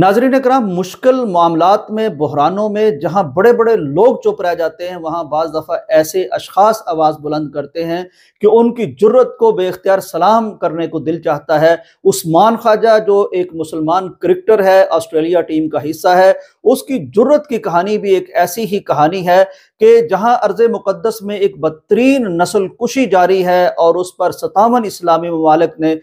नाजरीन कराम मुश्किल मामला में बहरानों में जहाँ बड़े बड़े लोग चुप रह जाते हैं वहाँ बज़ दफ़ा ऐसे अशखास आवाज़ बुलंद करते हैं कि उनकी जरूरत को बेख्तियार सलाम करने को दिल चाहता है उस्मान ख्वाजा जो एक मुसलमान क्रिकेटर है ऑस्ट्रेलिया टीम का हिस्सा है उसकी जरूरत की कहानी भी एक ऐसी ही कहानी है कि जहाँ अर्ज़ मुक़दस में एक बदतरीन नस्ल कुशी जारी है और उस पर सतावन इस्लामी ममालक ने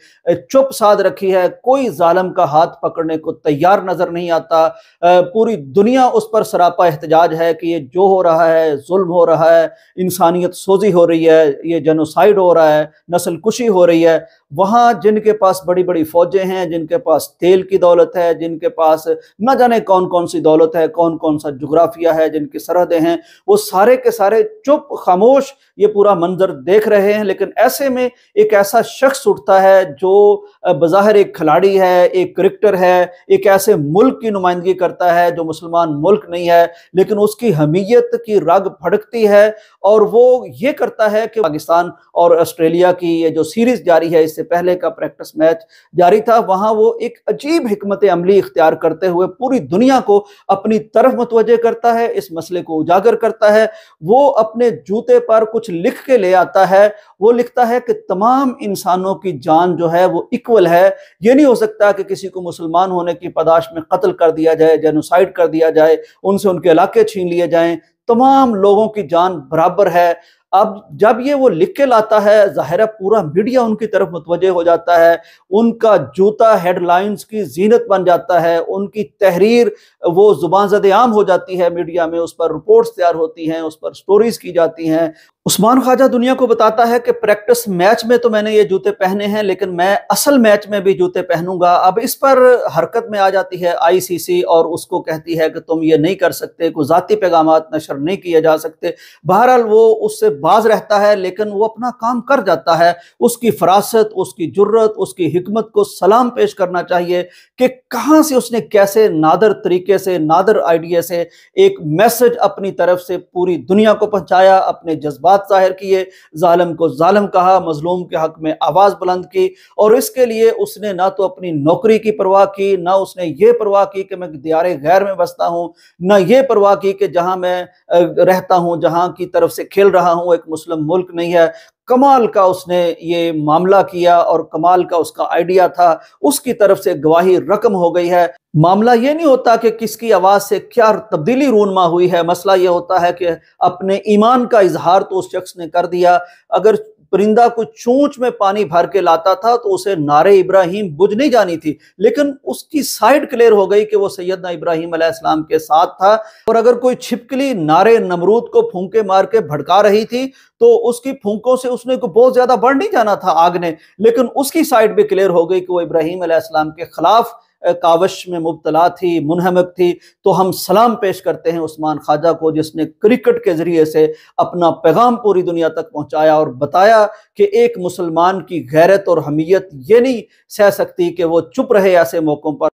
चुप साध रखी है कोई ालम का हाथ पकड़ने को तैयार नजर नहीं आता पूरी दुनिया उस पर सरापा एहतजाज है कि ये जो हो रहा है जुल्म हो रहा है इंसानियत सोजी हो रही है ये जनोसाइड हो रहा है नस्ल कुशी हो रही है वहाँ जिनके पास बड़ी बड़ी फौजें हैं जिनके पास तेल की दौलत है जिनके पास न जाने कौन कौन सी दौलत है कौन कौन सा जुग्राफिया है जिनकी सरहदें हैं वो सारे के सारे चुप खामोश ये पूरा मंजर देख रहे हैं लेकिन ऐसे में एक ऐसा शख्स उठता है जो बाहर एक खिलाड़ी है एक क्रिकेटर है एक ऐसे मुल्क की नुमाइंदगी करता है जो मुसलमान मुल्क नहीं है लेकिन उसकी हमीयत की रग फड़कती है और वो ये करता है कि पाकिस्तान और ऑस्ट्रेलिया की ये जो सीरीज जारी है इस से पहले का प्रैक्टिस मैच जारी था वहां वो एक अजीब हमत अमली इख्तियार करते हुए पूरी दुनिया को अपनी तरफ मुतवजह करता है इस मसले को उजागर करता है वो अपने जूते पर कुछ लिख के ले आता है वो लिखता है कि तमाम इंसानों की जान जो है वो इक्वल है ये नहीं हो सकता कि किसी को मुसलमान होने की पदाश में कत्ल कर दिया जाए जेनोसाइड कर दिया जाए उनसे उनके इलाके छीन लिए जाएं तमाम लोगों की जान बराबर है अब जब ये वो लिख के लाता है ज़ाहिर पूरा मीडिया उनकी तरफ मुतवजे हो जाता है उनका जूता हेडलाइंस की जीनत बन जाता है उनकी तहरीर वो ज़ुबान जद आम हो जाती है मीडिया में उस पर रिपोर्ट्स तैयार होती हैं उस पर स्टोरीज़ की जाती हैं उस्मान ख्वाजा दुनिया को बताता है कि प्रैक्टिस मैच में तो मैंने ये जूते पहने हैं लेकिन मैं असल मैच में भी जूते पहनूंगा अब इस पर हरकत में आ जाती है आईसीसी और उसको कहती है कि तुम ये नहीं कर सकते कोई ज़ाती पैगाम नशर नहीं किए जा सकते बहरहाल वो उससे बाज रहता है लेकिन वो अपना काम कर जाता है उसकी फरासत उसकी जरूरत उसकी हमत को सलाम पेश करना चाहिए कि कहाँ से उसने कैसे नादर तरीके से नादर आइडिया से एक मैसेज अपनी तरफ से पूरी दुनिया को पहुँचाया अपने जज्बात जाहिर किए ालम को ालम कहा मजलूम के हक में आवाज़ बुलंद की और इसके लिए उसने ना तो अपनी नौकरी की परवाह की ना उसने ये परवाह की कि मैं दियारे गैर में बसता हूँ ना ये परवाह की कि जहाँ मैं रहता हूँ जहाँ की तरफ से खेल रहा हूँ हूँ एक मुस्लिम मुल्क नहीं है कमाल का उसने ये मामला किया और कमाल का उसका आइडिया था उसकी तरफ से गवाही रकम हो गई है मामला ये नहीं होता कि किसकी आवाज़ से क्या तब्दीली रूनमा हुई है मसला ये होता है कि अपने ईमान का इजहार तो उस शख्स ने कर दिया अगर परिंदा को चूच में पानी भर के लाता था तो उसे नारे इब्राहिम बुझ नहीं जानी थी लेकिन उसकी साइड क्लियर हो गई कि वो सैदना इब्राहिम अलैहिस्सलाम के साथ था और अगर कोई छिपकली नारे नमरूद को फूंके मार के भड़का रही थी तो उसकी फूंकों से उसने को बहुत ज्यादा बढ़ नहीं जाना था आग ने लेकिन उसकी साइड भी क्लियर हो गई कि वो इब्राहिम अलैहिस्सलाम के खिलाफ कावश में मुबतला थी मुनहमक थी तो हम सलाम पेश करते हैं उस्मान ख्वाजा को जिसने क्रिकेट के ज़रिए से अपना पैगाम पूरी दुनिया तक पहुँचाया और बताया कि एक मुसलमान की गैरत और हमीयत ये नहीं सह सकती कि वो चुप रहे ऐसे मौक़ों पर